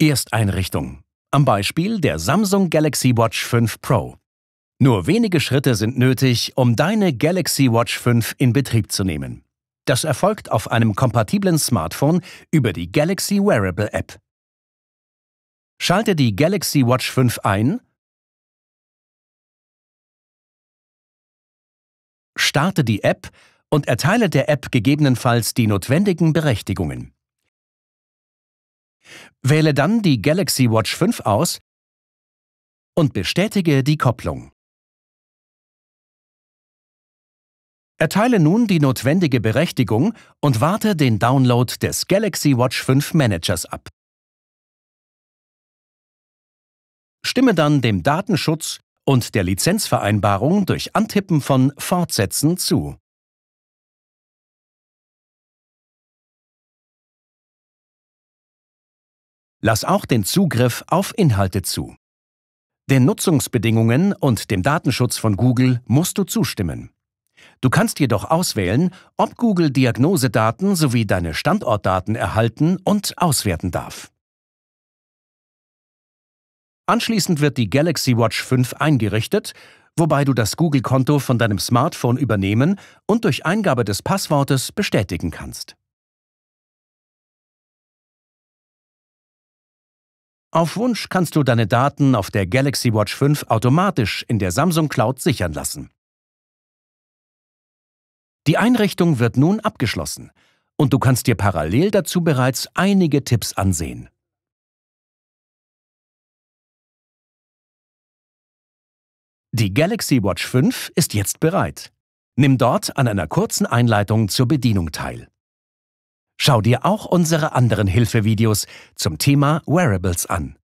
Ersteinrichtung. Am Beispiel der Samsung Galaxy Watch 5 Pro. Nur wenige Schritte sind nötig, um deine Galaxy Watch 5 in Betrieb zu nehmen. Das erfolgt auf einem kompatiblen Smartphone über die Galaxy Wearable App. Schalte die Galaxy Watch 5 ein, starte die App und erteile der App gegebenenfalls die notwendigen Berechtigungen. Wähle dann die Galaxy Watch 5 aus und bestätige die Kopplung. Erteile nun die notwendige Berechtigung und warte den Download des Galaxy Watch 5 Managers ab. Stimme dann dem Datenschutz und der Lizenzvereinbarung durch Antippen von Fortsetzen zu. Lass auch den Zugriff auf Inhalte zu. Den Nutzungsbedingungen und dem Datenschutz von Google musst du zustimmen. Du kannst jedoch auswählen, ob Google Diagnosedaten sowie deine Standortdaten erhalten und auswerten darf. Anschließend wird die Galaxy Watch 5 eingerichtet, wobei du das Google-Konto von deinem Smartphone übernehmen und durch Eingabe des Passwortes bestätigen kannst. Auf Wunsch kannst du deine Daten auf der Galaxy Watch 5 automatisch in der Samsung Cloud sichern lassen. Die Einrichtung wird nun abgeschlossen und du kannst dir parallel dazu bereits einige Tipps ansehen. Die Galaxy Watch 5 ist jetzt bereit. Nimm dort an einer kurzen Einleitung zur Bedienung teil. Schau dir auch unsere anderen Hilfevideos zum Thema Wearables an.